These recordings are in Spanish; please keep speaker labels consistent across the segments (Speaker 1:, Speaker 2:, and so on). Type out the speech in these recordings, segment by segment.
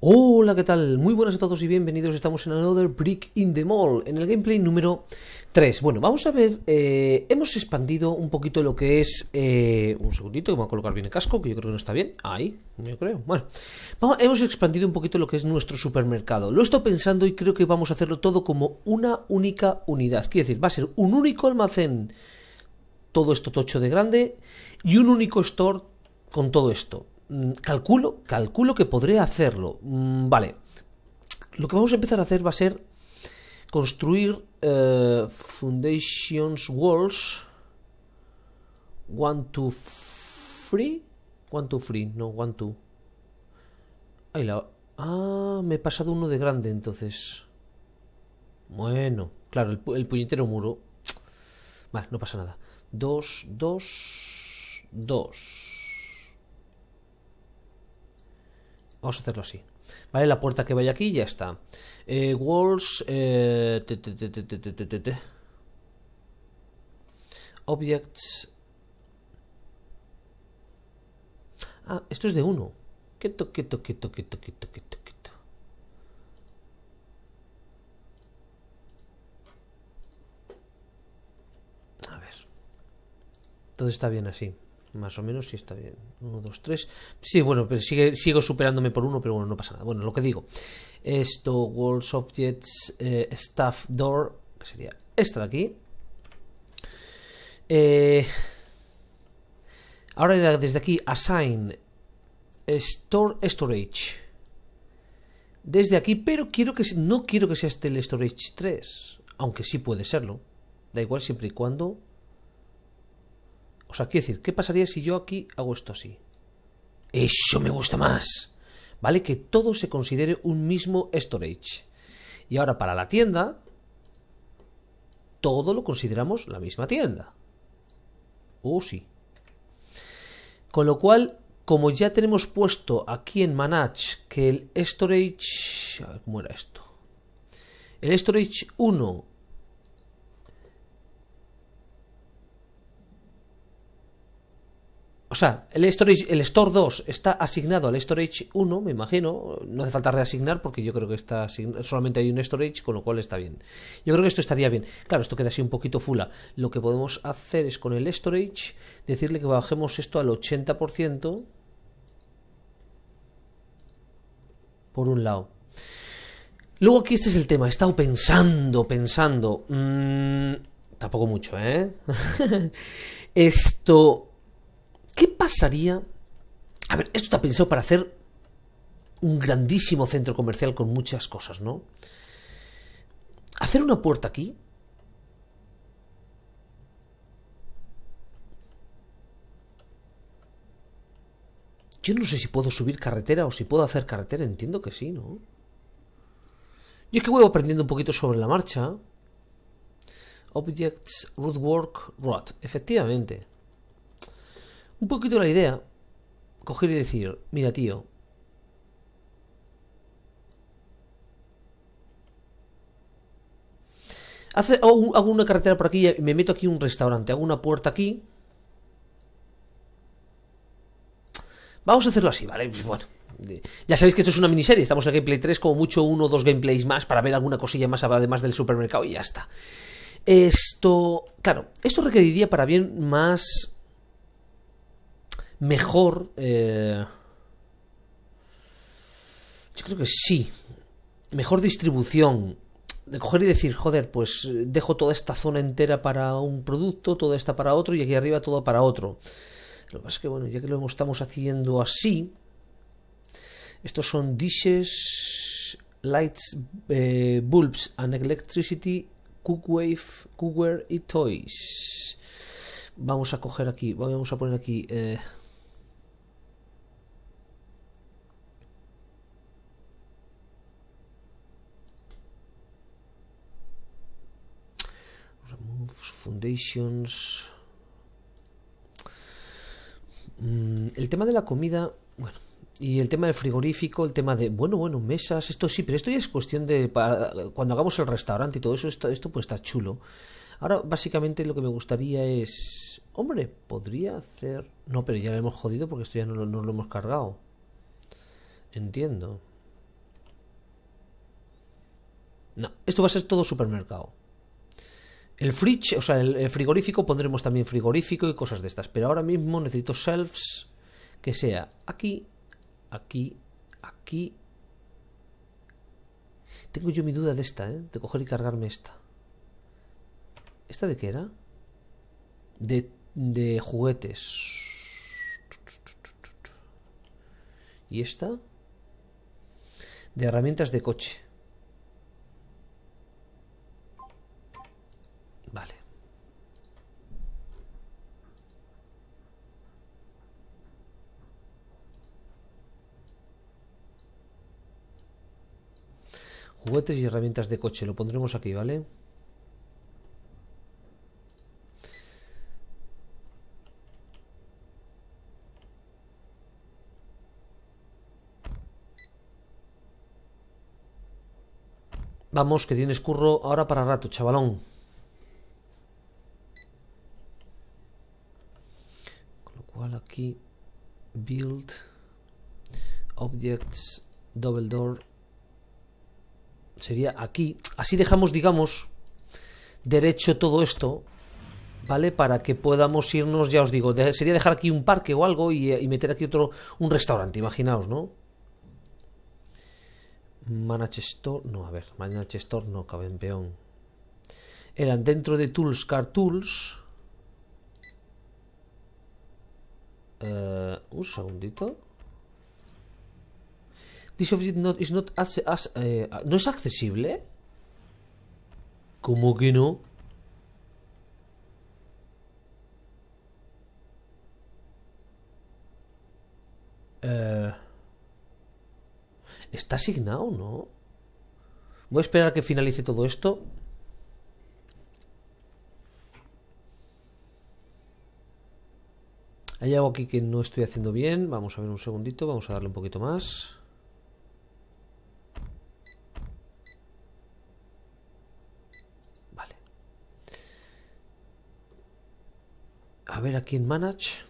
Speaker 1: Hola, ¿qué tal? Muy buenas a todos y bienvenidos. Estamos en Another Brick in the Mall, en el gameplay número 3. Bueno, vamos a ver, eh, hemos expandido un poquito lo que es... Eh, un segundito, que me voy a colocar bien el casco, que yo creo que no está bien. Ahí, yo creo. Bueno, hemos expandido un poquito lo que es nuestro supermercado. Lo estoy pensando y creo que vamos a hacerlo todo como una única unidad. Quiere decir, va a ser un único almacén, todo esto tocho de grande, y un único store con todo esto. Mm, calculo, calculo que podré hacerlo. Mm, vale, lo que vamos a empezar a hacer va a ser construir eh, foundations walls one two, free one two, free no one two ahí la ah me he pasado uno de grande entonces bueno claro el, el puñetero muro vale no pasa nada dos dos dos Vamos a hacerlo así. ¿Vale? La puerta que vaya aquí ya está. Eh, walls. Eh, Objects. Ah, esto es de uno. Quieto, quieto, quieto, quieto, quieto, quieto, A ver. Todo está bien así. Más o menos sí está bien. 1, 2, 3. Sí, bueno, pero sigo superándome por uno, pero bueno, no pasa nada. Bueno, lo que digo. Esto, Walls of eh, Staff Door, que sería esta de aquí. Eh, ahora desde aquí, Assign, Store Storage. Desde aquí, pero quiero que no quiero que sea este el Storage 3, aunque sí puede serlo. Da igual siempre y cuando o sea, quiero decir, ¿qué pasaría si yo aquí hago esto así? Eso me gusta más. ¿Vale? Que todo se considere un mismo storage. Y ahora para la tienda, todo lo consideramos la misma tienda. Oh, sí. Con lo cual, como ya tenemos puesto aquí en Manage que el storage... A ver, ¿cómo era esto? El storage 1 O sea, el storage, el store 2 está asignado al storage 1, me imagino. No hace falta reasignar porque yo creo que está solamente hay un storage, con lo cual está bien. Yo creo que esto estaría bien. Claro, esto queda así un poquito fula. Lo que podemos hacer es con el storage decirle que bajemos esto al 80%. Por un lado. Luego aquí este es el tema. He estado pensando, pensando. Mm, tampoco mucho, ¿eh? Esto ¿Qué pasaría? A ver, esto está pensado para hacer un grandísimo centro comercial con muchas cosas, ¿no? Hacer una puerta aquí. Yo no sé si puedo subir carretera o si puedo hacer carretera, entiendo que sí, ¿no? Yo es que voy aprendiendo un poquito sobre la marcha. Objects, work, rot. Efectivamente un poquito la idea, coger y decir, mira tío, hace, hago una carretera por aquí, y me meto aquí un restaurante, hago una puerta aquí. Vamos a hacerlo así, ¿vale? Pues bueno, ya sabéis que esto es una miniserie, estamos en gameplay 3, como mucho uno o dos gameplays más para ver alguna cosilla más además del supermercado y ya está. Esto, claro, esto requeriría para bien más Mejor. Eh, yo creo que sí. Mejor distribución. De coger y decir, joder, pues eh, dejo toda esta zona entera para un producto, toda esta para otro y aquí arriba todo para otro. Lo que pasa es que, bueno, ya que lo estamos haciendo así, estos son dishes, lights, eh, bulbs and electricity, cookwave, cookware y toys. Vamos a coger aquí, vamos a poner aquí Mm, el tema de la comida, bueno, y el tema del frigorífico, el tema de, bueno, bueno, mesas, esto sí, pero esto ya es cuestión de, cuando hagamos el restaurante y todo eso, esto, pues está chulo. Ahora, básicamente lo que me gustaría es, hombre, podría hacer... No, pero ya lo hemos jodido porque esto ya no lo hemos cargado. Entiendo. No, esto va a ser todo supermercado. El o sea, el, frigorífico pondremos también frigorífico y cosas de estas. Pero ahora mismo necesito shelves que sea aquí, aquí, aquí. Tengo yo mi duda de esta, ¿eh? De coger y cargarme esta. ¿Esta de qué era? De, de juguetes. ¿Y esta? De herramientas de coche. y herramientas de coche. Lo pondremos aquí, ¿vale? Vamos, que tienes curro ahora para rato, chavalón. Con lo cual aquí... Build... Objects... Double door sería aquí. Así dejamos, digamos, derecho todo esto, ¿vale? Para que podamos irnos, ya os digo, sería dejar aquí un parque o algo y, meter aquí otro, un restaurante, imaginaos, ¿no? Manchester, no, a ver, Manchester no, peón Eran dentro de Tools, Car Tools. Eh, un segundito. Eh, ¿No es accesible? ¿Cómo que no? Eh, ¿Está asignado, no? Voy a esperar a que finalice todo esto. Hay algo aquí que no estoy haciendo bien. Vamos a ver un segundito. Vamos a darle un poquito más. A ver aquí en Manage.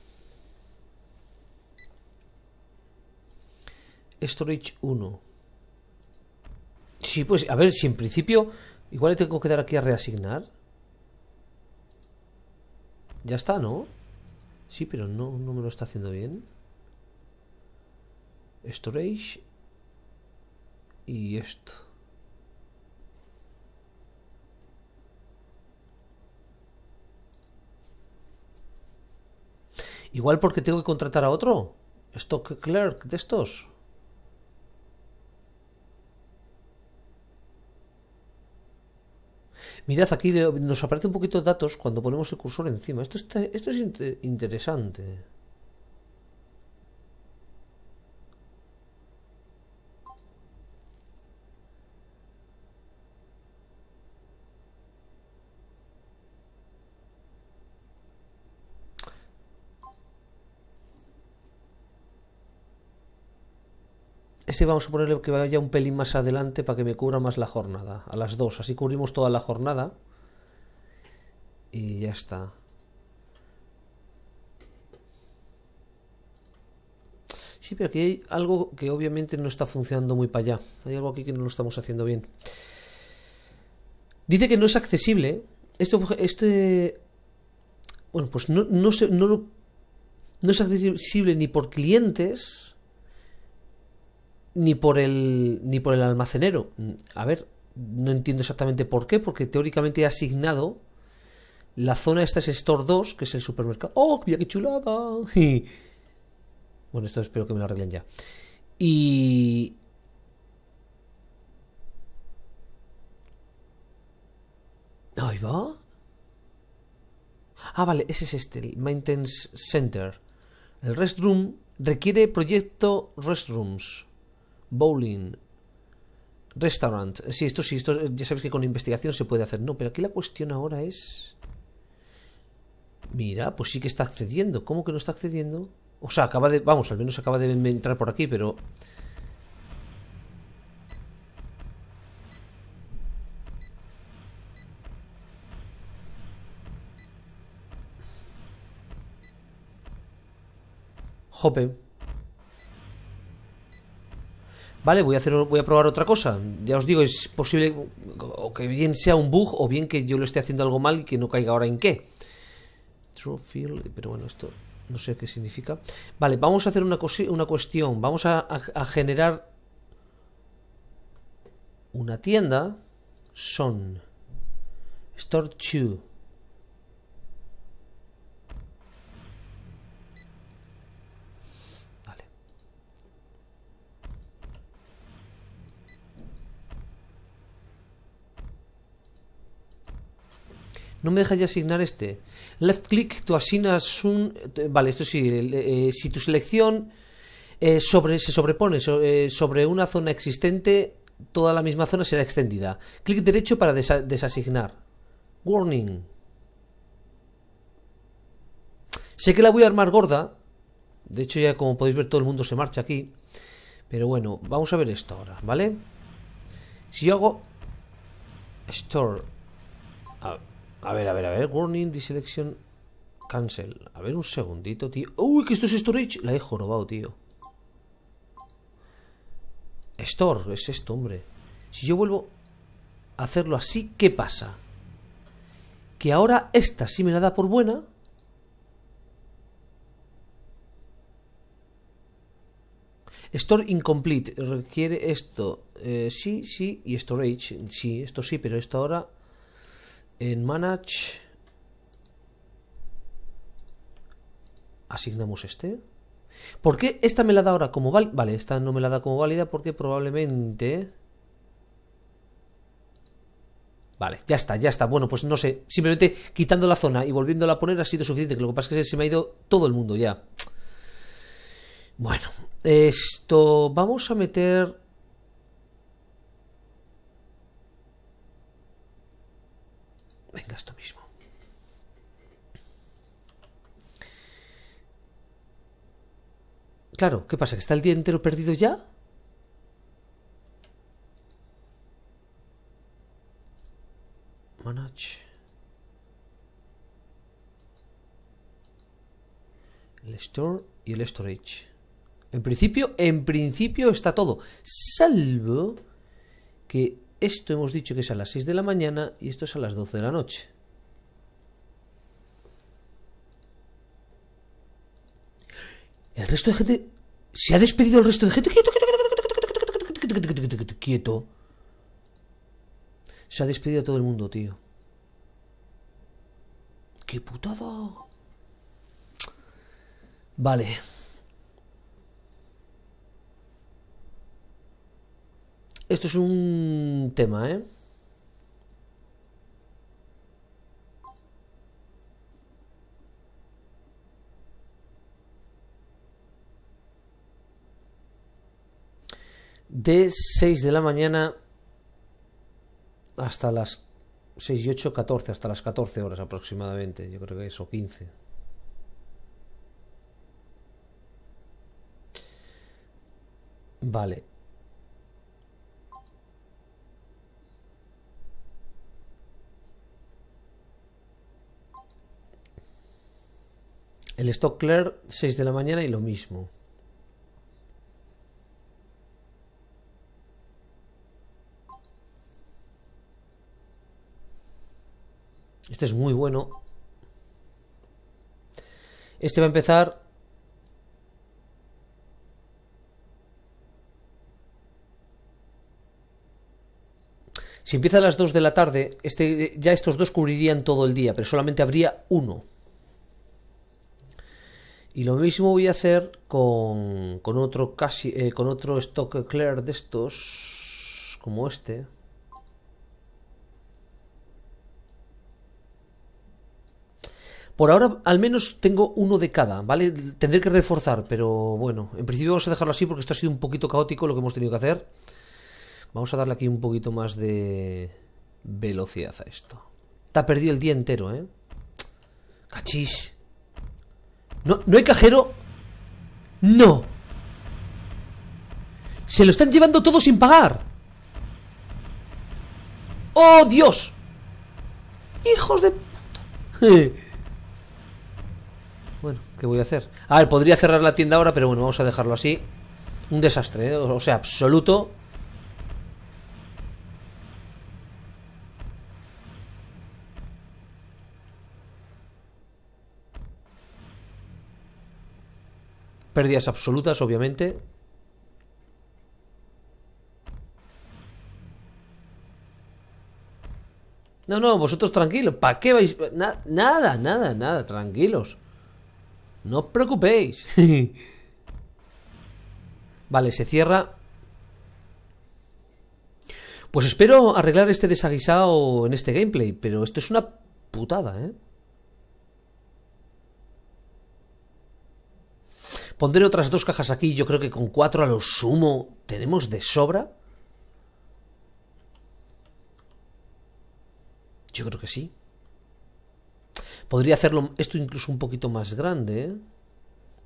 Speaker 1: Storage 1. Sí, pues a ver, si en principio igual le tengo que dar aquí a reasignar. Ya está, ¿no? Sí, pero no, no me lo está haciendo bien. Storage. Y esto. Igual porque tengo que contratar a otro. Stock clerk de estos. Mirad, aquí nos aparece un poquito de datos cuando ponemos el cursor encima. Esto, esto es interesante. Este vamos a ponerle que vaya un pelín más adelante para que me cubra más la jornada, a las dos, Así cubrimos toda la jornada. Y ya está. Sí, pero aquí hay algo que obviamente no está funcionando muy para allá. Hay algo aquí que no lo estamos haciendo bien. Dice que no es accesible. Este. este bueno, pues no, no, no es accesible ni por clientes ni por el ni por el almacenero. A ver, no entiendo exactamente por qué, porque teóricamente he asignado la zona esta es Store 2, que es el supermercado. ¡Oh, mira qué chulada! bueno, esto espero que me lo arreglen ya. Y Ahí va. Ah, vale, ese es este, el Maintenance Center. El Restroom requiere proyecto Restrooms. Bowling. Restaurant. Sí, esto sí, esto ya sabes que con investigación se puede hacer. No, pero aquí la cuestión ahora es... Mira, pues sí que está accediendo. ¿Cómo que no está accediendo? O sea, acaba de... Vamos, al menos acaba de entrar por aquí, pero... Jope vale, voy a, hacer, voy a probar otra cosa. Ya os digo, es posible que bien sea un bug o bien que yo lo esté haciendo algo mal y que no caiga ahora en qué. True field, pero bueno, esto no sé qué significa. Vale, vamos a hacer una, una cuestión. Vamos a, a generar una tienda. Son. Store 2. no me deja ya asignar este. Left click tú asignas un... Vale, esto sí, eh, si tu selección eh, sobre, se sobrepone eh, sobre una zona existente, toda la misma zona será extendida. Clic derecho para desasignar. Warning. Sé que la voy a armar gorda. De hecho ya como podéis ver todo el mundo se marcha aquí. Pero bueno, vamos a ver esto ahora, ¿vale? Si yo hago... Store... A a ver, a ver, a ver. Warning, deselection, cancel. A ver, un segundito, tío. ¡Uy, que esto es storage! La he jorobado, tío. Store, es esto, hombre. Si yo vuelvo a hacerlo así, ¿qué pasa? Que ahora esta sí me la da por buena. Store incomplete. Requiere esto. Eh, sí, sí. Y storage. Sí, esto sí, pero esto ahora en manage asignamos este. ¿Por qué esta me la da ahora como válida? Vale, esta no me la da como válida porque probablemente... Vale, ya está, ya está. Bueno, pues no sé. Simplemente quitando la zona y volviéndola a poner ha sido suficiente. Lo que pasa es que se me ha ido todo el mundo ya. Bueno, esto... Vamos a meter vengas esto mismo. Claro, ¿qué pasa? ¿Que está el día entero perdido ya? Manage. El store y el storage. En principio, en principio está todo. Salvo que esto hemos dicho que es a las 6 de la mañana y esto es a las 12 de la noche. El resto de gente... ¿Se ha despedido el resto de gente? ¡Quieto, quieto, quieto! Se ha despedido a todo el mundo, tío. ¡Qué putada! Vale. Esto es un tema, ¿eh? De 6 de la mañana hasta las 6 y 8, 14, hasta las 14 horas aproximadamente, yo creo que eso, 15. Vale. El stock clear 6 de la mañana y lo mismo. Este es muy bueno. Este va a empezar Si empieza a las 2 de la tarde, este, ya estos dos cubrirían todo el día, pero solamente habría uno. Y lo mismo voy a hacer con, con otro casi eh, con otro stock clear de estos como este. Por ahora al menos tengo uno de cada, ¿vale? Tendré que reforzar, pero bueno, en principio vamos a dejarlo así porque esto ha sido un poquito caótico lo que hemos tenido que hacer. Vamos a darle aquí un poquito más de velocidad a esto. Está perdido el día entero, ¿eh? Cachis. ¿No, hay cajero? No. Se lo están llevando todo sin pagar. ¡Oh, Dios! ¡Hijos de puta! bueno, ¿qué voy a hacer? A ver, podría cerrar la tienda ahora, pero bueno, vamos a dejarlo así. Un desastre, ¿eh? o sea, absoluto. Pérdidas absolutas, obviamente. No, no, vosotros tranquilos. ¿Para qué vais? nada, nada, nada, tranquilos. No os preocupéis. vale, se cierra. Pues espero arreglar este desaguisado en este gameplay, pero esto es una putada, ¿eh? Pondré otras dos cajas aquí, yo creo que con cuatro a lo sumo tenemos de sobra. Yo creo que sí. Podría hacerlo esto incluso un poquito más grande, ¿eh?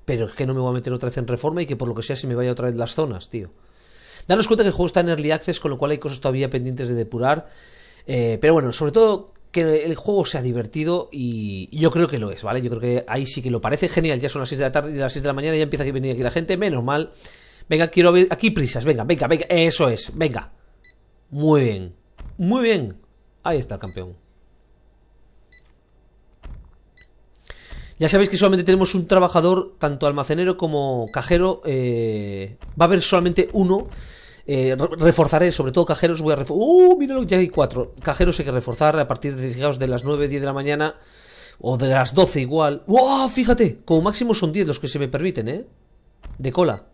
Speaker 1: Pero es que no me voy a meter otra vez en reforma y que por lo que sea se me vaya otra vez las zonas, tío. Daros cuenta que el juego está en Early Access, con lo cual hay cosas todavía pendientes de depurar. Eh, pero bueno, sobre todo que el juego sea divertido y yo creo que lo es, ¿vale? Yo creo que ahí sí que lo parece genial, ya son las 6 de la tarde y las 6 de la mañana ya empieza a venir aquí la gente, menos mal. Venga, quiero ver aquí prisas, venga, venga, venga, eso es, venga. Muy bien, muy bien. Ahí está el campeón. Ya sabéis que solamente tenemos un trabajador, tanto almacenero como cajero. Eh, va a haber solamente uno eh, reforzaré, sobre todo cajeros, voy a reforzar. ¡Uh! Mira ya hay cuatro. Cajeros hay que reforzar a partir de, fijaos, de las 9, 10 de la mañana o de las 12 igual. ¡Wow! Fíjate, como máximo son 10 los que se me permiten, ¿eh? De cola.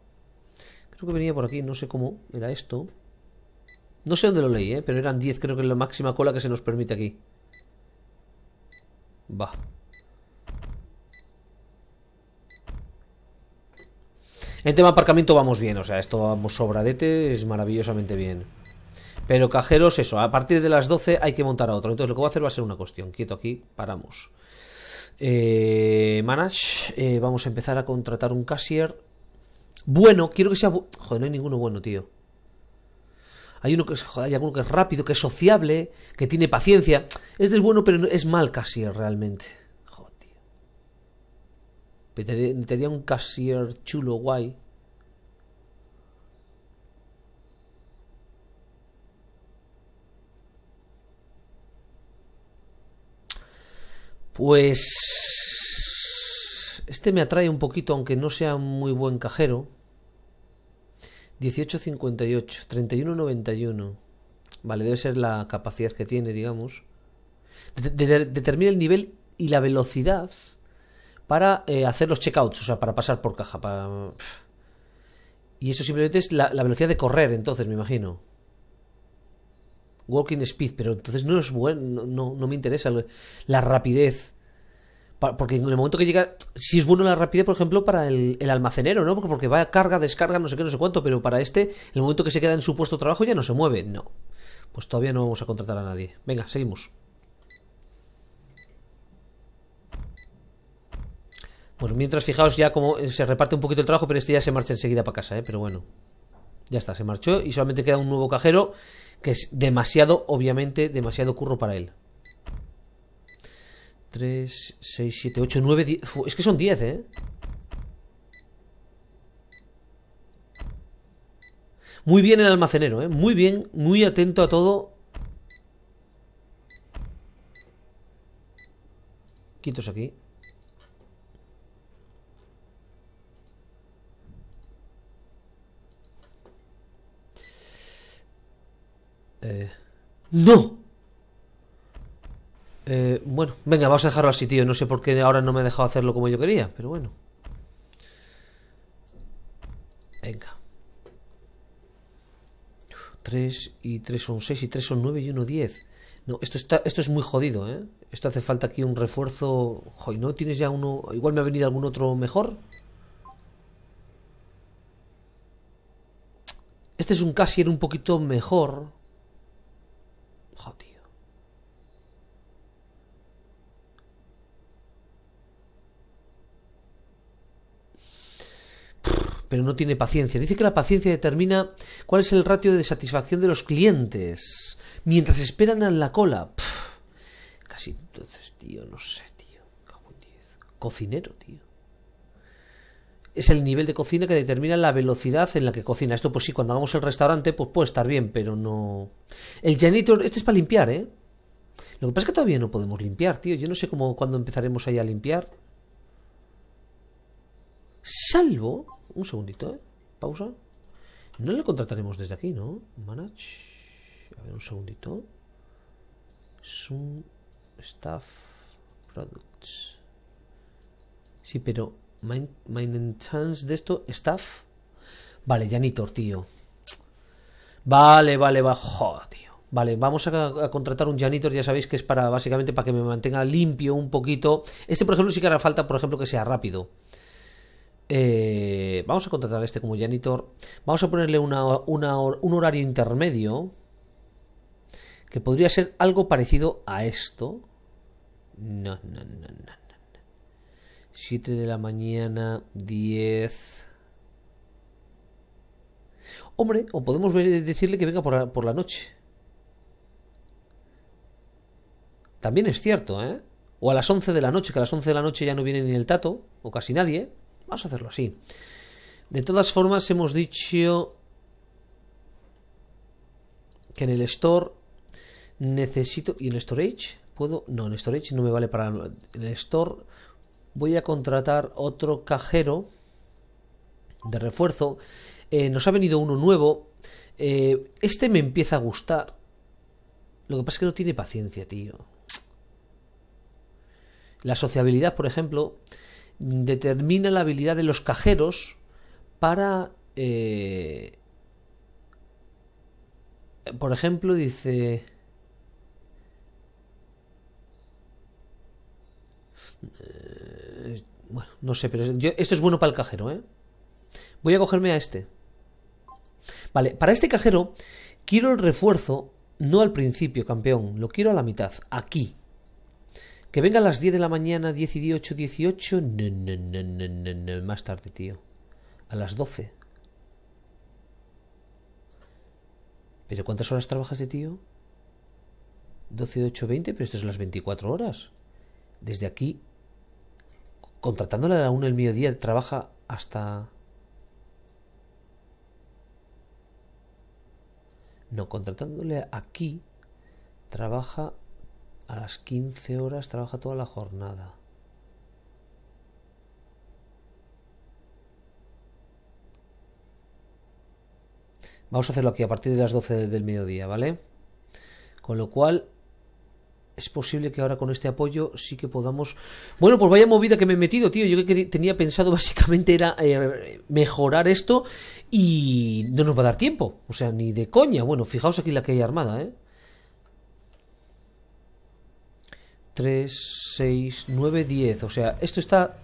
Speaker 1: Creo que venía por aquí, no sé cómo era esto. No sé dónde lo leí, ¿eh? Pero eran 10, creo que es la máxima cola que se nos permite aquí. Va. En tema aparcamiento vamos bien, o sea, esto vamos sobradete, es maravillosamente bien. Pero cajeros, eso, a partir de las 12 hay que montar a otro. Entonces lo que voy a hacer va a ser una cuestión. Quieto aquí, paramos. Eh, manage, eh, vamos a empezar a contratar un casier. Bueno, quiero que sea... Joder, no hay ninguno bueno, tío. Hay uno que hay alguno que es rápido, que es sociable, que tiene paciencia. Este es bueno, pero es mal casier realmente tendría un cashier chulo, guay. Pues... Este me atrae un poquito, aunque no sea muy buen cajero. 1858, 3191. Vale, debe ser la capacidad que tiene, digamos. determina el nivel y la velocidad para eh, hacer los checkouts, o sea, para pasar por caja. Y eso simplemente es la, velocidad de correr, entonces, me imagino. Walking speed, pero entonces no es bueno, no, me interesa la rapidez. Porque en el momento que llega, si es bueno la rapidez, por ejemplo, para el, el, almacenero, ¿no? Porque va a carga, descarga, no sé qué, no sé cuánto, pero para este, en el momento que se queda en su puesto de trabajo ya no se mueve. No. Pues todavía no vamos a contratar a nadie. Venga, seguimos. Pues mientras, fijaos ya como eh, se reparte un poquito el trabajo, pero este ya se marcha enseguida para casa, ¿eh? Pero bueno, ya está, se marchó y solamente queda un nuevo cajero que es demasiado, obviamente, demasiado curro para él. 3, 6, 7, 8, 9, 10. Es que son 10, ¿eh? Muy bien el almacenero, ¿eh? Muy bien, muy atento a todo. Quitos aquí. Eh, ¡No! Eh, bueno, venga, vamos a dejarlo así, tío. No sé por qué ahora no me ha dejado hacerlo como yo quería, pero bueno. Venga. 3 y 3 son 6 y 3 son 9 y 1 10. No, esto, está, esto es muy jodido, ¿eh? Esto hace falta aquí un refuerzo... Joy, ¿no? ¿Tienes ya uno? Igual me ha venido algún otro mejor. Este es un casi era un poquito mejor. Pero no tiene paciencia. Dice que la paciencia determina cuál es el ratio de satisfacción de los clientes mientras esperan en la cola. casi entonces, tío, no sé, tío. Cocinero, tío es el nivel de cocina que determina la velocidad en la que cocina. Esto pues sí, cuando hagamos el restaurante pues puede estar bien, pero no... El janitor, esto es para limpiar, ¿eh? Lo que pasa es que todavía no podemos limpiar, tío. Yo no sé cómo cuándo empezaremos ahí a limpiar. Salvo... Un segundito, ¿eh? Pausa. No lo contrataremos desde aquí, ¿no? Manage... A ver, un segundito. Zoom... Staff... Products... Sí, pero chance de esto, staff. Vale, Janitor, tío. Vale, vale, va. tío. Vale, vamos a, contratar un janitor, ya sabéis que es para básicamente para que me mantenga limpio un poquito. Este, por ejemplo, sí que hará falta, por ejemplo, que sea rápido. Eh, vamos a contratar este como janitor. Vamos a ponerle un horario intermedio. Que podría ser algo parecido a esto. No, no, no, no. 7 de la mañana, 10. Hombre, o podemos decirle que venga por la, noche. También es cierto, ¿eh? O a las 11 de la noche, que a las 11 de la noche ya no viene ni el tato, o casi nadie. Vamos a hacerlo así. De todas formas, hemos dicho que en el store necesito... ¿Y en el storage? ¿Puedo? No, en storage no me vale para... En el store voy a contratar otro cajero de refuerzo. Eh, nos ha venido uno nuevo. Eh, este me empieza a gustar. Lo que pasa es que no tiene paciencia, tío. La sociabilidad, por ejemplo, determina la habilidad de los cajeros para... Eh, por ejemplo, dice... Bueno, no sé, pero esto es bueno para el cajero, ¿eh? Voy a cogerme a este. Vale, para este cajero quiero el refuerzo, no al principio, campeón, lo quiero a la mitad, aquí. Que venga a las 10 de la mañana, 18, 18, no, no, no, no, más tarde, tío. A las 12. ¿Pero cuántas horas trabajas de tío? 12, 8, 20, pero esto es las 24 horas. Desde aquí Contratándole a la 1 del mediodía, trabaja hasta... No, contratándole aquí, trabaja a las 15 horas, trabaja toda la jornada. Vamos a hacerlo aquí a partir de las 12 del mediodía, ¿vale? Con lo cual, es posible que ahora con este apoyo sí que podamos... Bueno, pues vaya movida que me he metido, tío. Yo que tenía pensado básicamente era eh, mejorar esto y no nos va a dar tiempo. O sea, ni de coña. Bueno, fijaos aquí la que hay armada, ¿eh? 3, 6, 9, 10. O sea, esto está...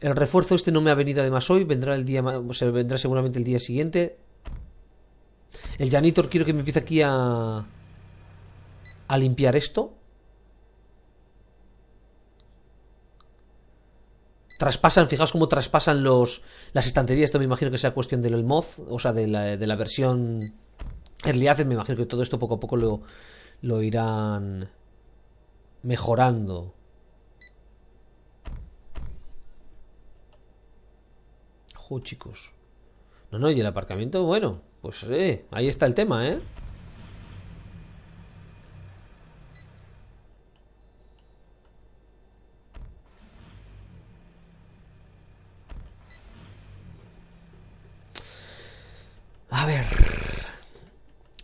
Speaker 1: El refuerzo este no me ha venido además hoy. Vendrá el día... O vendrá seguramente el día siguiente. El janitor quiero que me empiece aquí a a limpiar esto? Traspasan, fijaos cómo traspasan los, las estanterías, esto me imagino que sea cuestión del mod, o sea, de la, de la versión Early Access, me imagino que todo esto poco a poco lo, irán mejorando. Jo, chicos. No, no, y el aparcamiento, bueno, pues eh, ahí está el tema, ¿eh?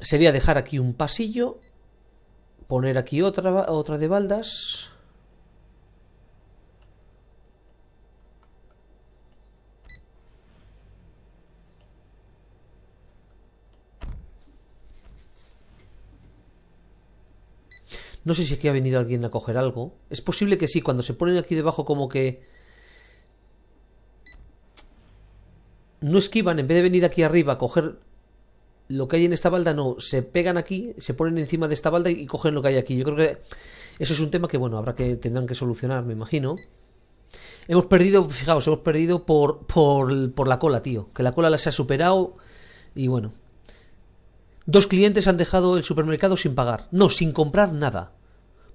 Speaker 1: sería dejar aquí un pasillo, poner aquí otra, otra de baldas. No sé si aquí ha venido alguien a coger algo. Es posible que sí, cuando se ponen aquí debajo como que... No esquivan, en vez de venir aquí arriba a coger lo que hay en esta balda no, se pegan aquí, se ponen encima de esta balda y cogen lo que hay aquí. Yo creo que eso es un tema que, bueno, habrá que tendrán que solucionar, me imagino. Hemos perdido, fijaos, hemos perdido por, por, la cola, tío. Que la cola la se ha superado y bueno. Dos clientes han dejado el supermercado sin pagar. No, sin comprar nada.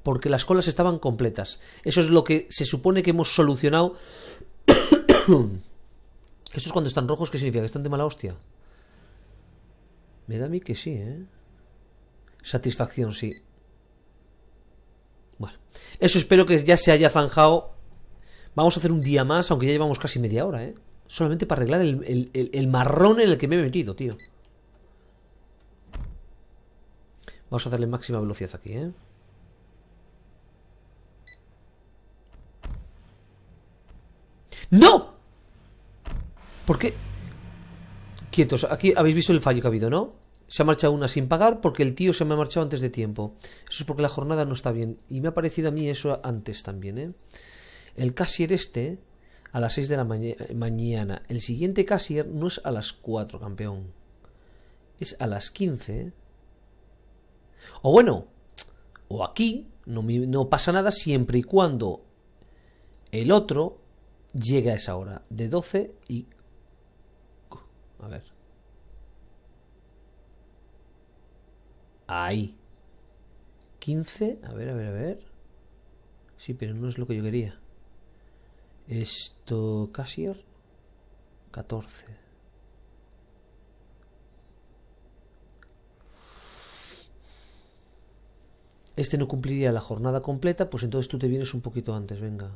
Speaker 1: Porque las colas estaban completas. Eso es lo que se supone que hemos solucionado. Esto es cuando están rojos, ¿qué significa? Que están de mala hostia. Me da a mí que sí, ¿eh? Satisfacción, sí. Bueno, eso espero que ya se haya zanjado. Vamos a hacer un día más, aunque ya llevamos casi media hora, ¿eh? Solamente para arreglar el, marrón en el que me he metido, tío. Vamos a darle máxima velocidad aquí, ¿eh? ¡No! ¿Por qué? Quietos, aquí habéis visto el fallo que ha habido, ¿no? Se ha marchado una sin pagar porque el tío se me ha marchado antes de tiempo. Eso es porque la jornada no está bien. Y me ha parecido a mí eso antes también, ¿eh? El casier este a las 6 de la mañana. El siguiente casier no es a las 4, campeón. Es a las 15. O bueno, o aquí no, no pasa nada siempre y cuando el otro llega a esa hora, de 12 y a ver. Ahí. 15. A ver, a ver, a ver. Sí, pero no es lo que yo quería. Esto. casi 14. Este no cumpliría la jornada completa, pues entonces tú te vienes un poquito antes, venga.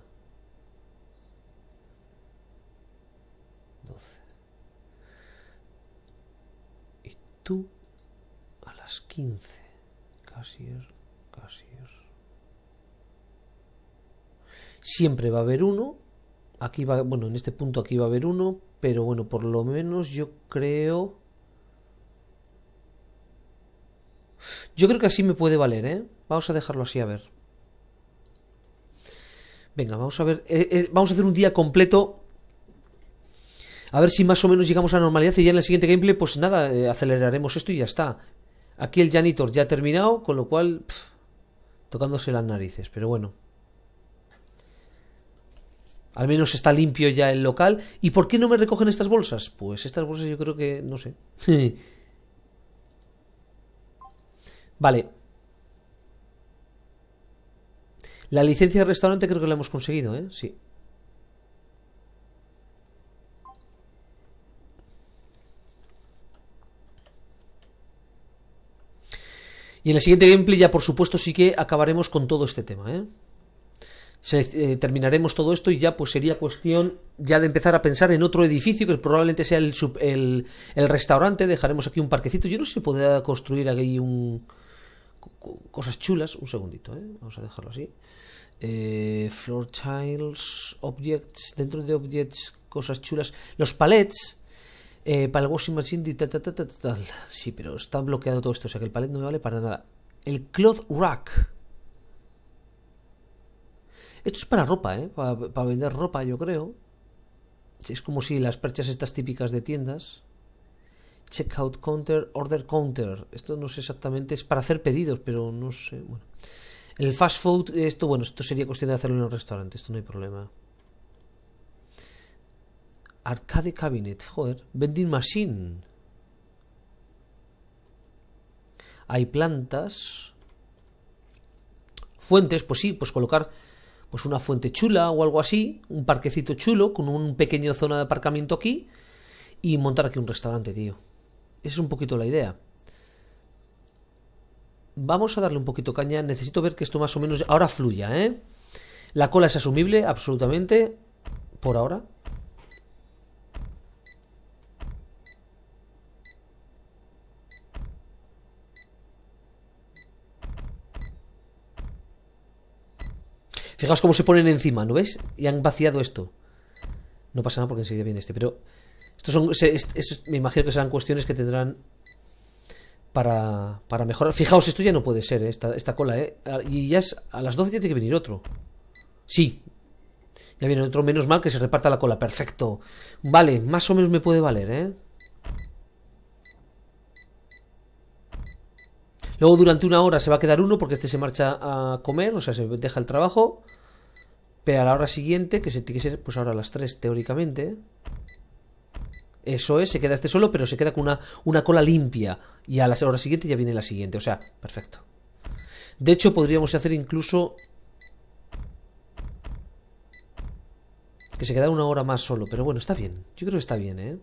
Speaker 1: 15. casi es Siempre va a haber uno. Aquí va, bueno, en este punto aquí va a haber uno, pero bueno, por lo menos yo creo... Yo creo que así me puede valer, ¿eh? Vamos a dejarlo así, a ver. Venga, vamos a ver... Eh, eh, vamos a hacer un día completo a ver si más o menos llegamos a normalidad y ya en el siguiente gameplay, pues nada, eh, aceleraremos esto y ya está. Aquí el janitor ya ha terminado, con lo cual tocándose las narices, pero bueno. Al menos está limpio ya el local. ¿Y por qué no me recogen estas bolsas? Pues estas bolsas yo creo que... no sé. vale. La licencia de restaurante creo que la hemos conseguido, ¿eh? Sí. Y en el siguiente gameplay ya por supuesto sí que acabaremos con todo este tema, ¿eh? Eh, terminaremos todo esto y ya pues sería cuestión ya de empezar a pensar en otro edificio que probablemente sea el, restaurante, dejaremos aquí un parquecito, yo no sé si podría construir aquí un cosas chulas, un segundito, ¿eh? vamos a dejarlo así. floor tiles, objects, dentro de objects, cosas chulas, los palets, eh, para el washing machine, sí, pero está bloqueado todo esto, o sea que el palet no me vale para nada. El cloth rack. Esto es para ropa, ¿eh? Para, vender ropa, yo creo. Es como si las perchas estas típicas de tiendas checkout counter, order counter. Esto no sé exactamente, es para hacer pedidos, pero no sé. Bueno, el fast food, esto, bueno, esto sería cuestión de hacerlo en un restaurante, esto no hay problema. Arcade Cabinet, joder, Vending Machine. Hay plantas. Fuentes, pues sí, pues colocar pues una fuente chula o algo así, un parquecito chulo con un pequeño zona de aparcamiento aquí y montar aquí un restaurante, tío. Esa es un poquito la idea. Vamos a darle un poquito caña, necesito ver que esto más o menos ahora fluya, ¿eh? La cola es asumible, absolutamente, por ahora. Fijaos cómo se ponen encima, ¿no veis? Y han vaciado esto. No pasa nada porque enseguida viene este, pero... Estos son, me imagino que serán cuestiones que tendrán para, para mejorar. Fijaos, esto ya no puede ser, ¿eh? esta, esta, cola, ¿eh? Ah, y ya es, a las 12 tiene que venir otro. Sí. Ya viene otro, menos mal que se reparta la cola. Perfecto. Vale, más o menos me puede valer, ¿eh? Luego durante una hora se va a quedar uno porque este se marcha a comer, o sea, se deja el trabajo. Pero a la hora siguiente, que se tiene que ser pues ahora las tres, teóricamente. Eso es, se queda este solo, pero se queda con una, una cola limpia. Y a la hora siguiente ya viene la siguiente, o sea, perfecto. De hecho, podríamos hacer incluso... Que se queda una hora más solo, pero bueno, está bien. Yo creo que está bien, ¿eh?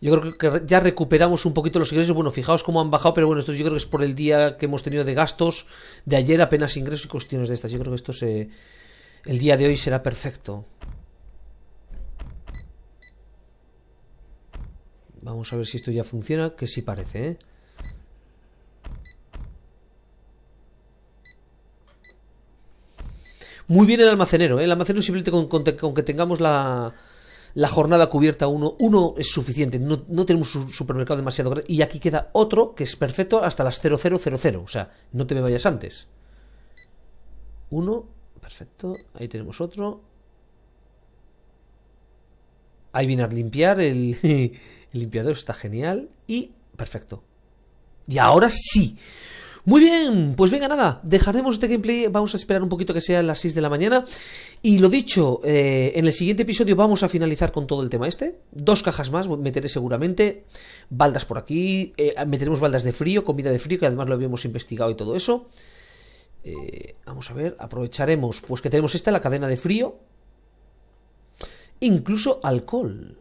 Speaker 1: Yo creo que ya recuperamos un poquito los ingresos. Bueno, fijaos cómo han bajado, pero bueno, esto yo creo que es por el día que hemos tenido de gastos. De ayer apenas ingresos y cuestiones de estas. Yo creo que esto se... El día de hoy será perfecto. Vamos a ver si esto ya funciona, que sí parece, ¿eh? Muy bien el almacenero, ¿eh? El almacenero simplemente con, con que tengamos la la jornada cubierta 1, 1 es suficiente, no, tenemos un supermercado demasiado grande. Y aquí queda otro que es perfecto hasta las 0000, o sea, no te me vayas antes. Uno, perfecto, ahí tenemos otro. Ahí viene a limpiar, el limpiador está genial y perfecto. Y ahora sí. Muy bien, pues venga, nada, dejaremos este gameplay, vamos a esperar un poquito que sea las 6 de la mañana. Y lo dicho, eh, en el siguiente episodio vamos a finalizar con todo el tema este. Dos cajas más meteré seguramente, baldas por aquí, eh, meteremos baldas de frío, comida de frío, que además lo habíamos investigado y todo eso. Eh, vamos a ver, aprovecharemos, pues que tenemos esta, la cadena de frío. Incluso alcohol.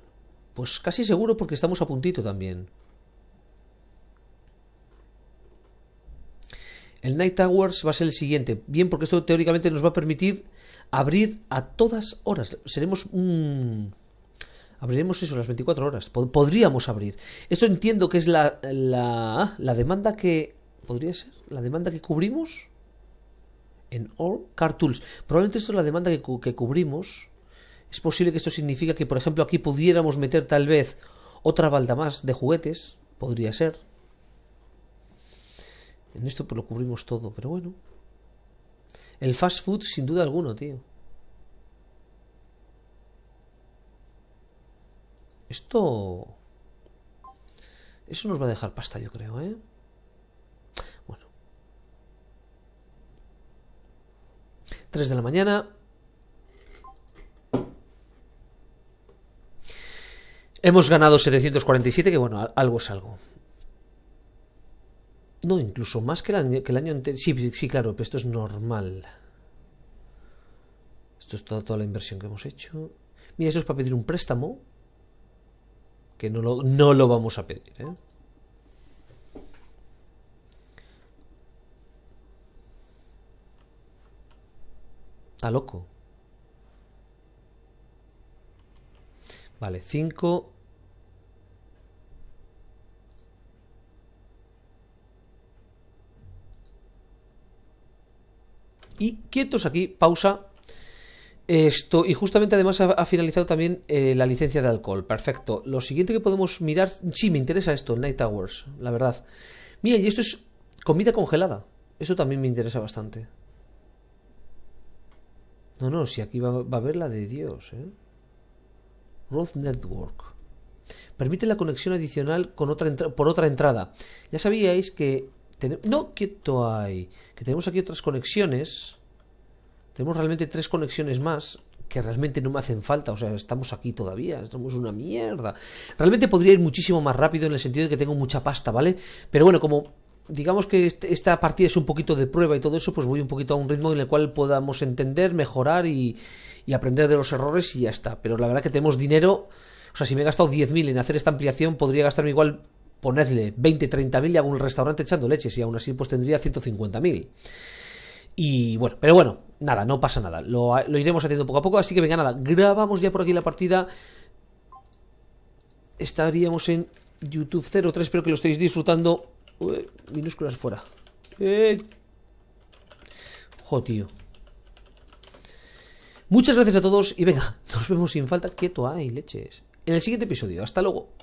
Speaker 1: Pues casi seguro porque estamos a puntito también. El Night Towers va a ser el siguiente. Bien, porque esto teóricamente nos va a permitir abrir a todas horas. Seremos un... abriremos eso las 24 horas. podríamos abrir. Esto entiendo que es la, la, demanda que... ¿Podría ser? ¿La demanda que cubrimos? En All Car Tools. Probablemente esto es la demanda que, que cubrimos. Es posible que esto significa que, por ejemplo, aquí pudiéramos meter tal vez otra balda más de juguetes. Podría ser. En esto pues lo cubrimos todo, pero bueno. El fast food sin duda alguno, tío. Esto... Eso nos va a dejar pasta, yo creo, ¿eh? Bueno. Tres de la mañana. Hemos ganado 747, que bueno, algo es algo. No, incluso más que el año, anterior. Sí, sí, claro, pero esto es normal. Esto es toda, la inversión que hemos hecho. Mira, esto es para pedir un préstamo. Que no lo, no lo vamos a pedir, ¿eh? Está loco. Vale, 5 Y quietos aquí, pausa. Esto, y justamente además ha, finalizado también eh, la licencia de alcohol. Perfecto. Lo siguiente que podemos mirar. Sí, me interesa esto, Night Towers, la verdad. Mira, y esto es comida congelada. Eso también me interesa bastante. No, no, si aquí va, a haber la de Dios, ¿eh? Road Network. Permite la conexión adicional con otra por otra entrada. Ya sabíais que no, quieto hay. Que tenemos aquí otras conexiones. Tenemos realmente tres conexiones más que realmente no me hacen falta, o sea, estamos aquí todavía, estamos una mierda. Realmente podría ir muchísimo más rápido en el sentido de que tengo mucha pasta, ¿vale? Pero bueno, como digamos que este, esta partida es un poquito de prueba y todo eso, pues voy un poquito a un ritmo en el cual podamos entender, mejorar y, y aprender de los errores y ya está. Pero la verdad que tenemos dinero, o sea, si me he gastado 10.000 en hacer esta ampliación, podría gastarme igual ponedle 20, 30 mil y hago un restaurante echando leches y aún así pues tendría 150 mil. Y bueno, pero bueno, nada, no pasa nada. Lo, iremos haciendo poco a poco. Así que venga, nada, grabamos ya por aquí la partida. Estaríamos en YouTube 03, espero que lo estéis disfrutando. minúsculas fuera. Eh. Jo, tío. Muchas gracias a todos y venga, nos vemos sin falta. Quieto hay, leches. En el siguiente episodio. Hasta luego.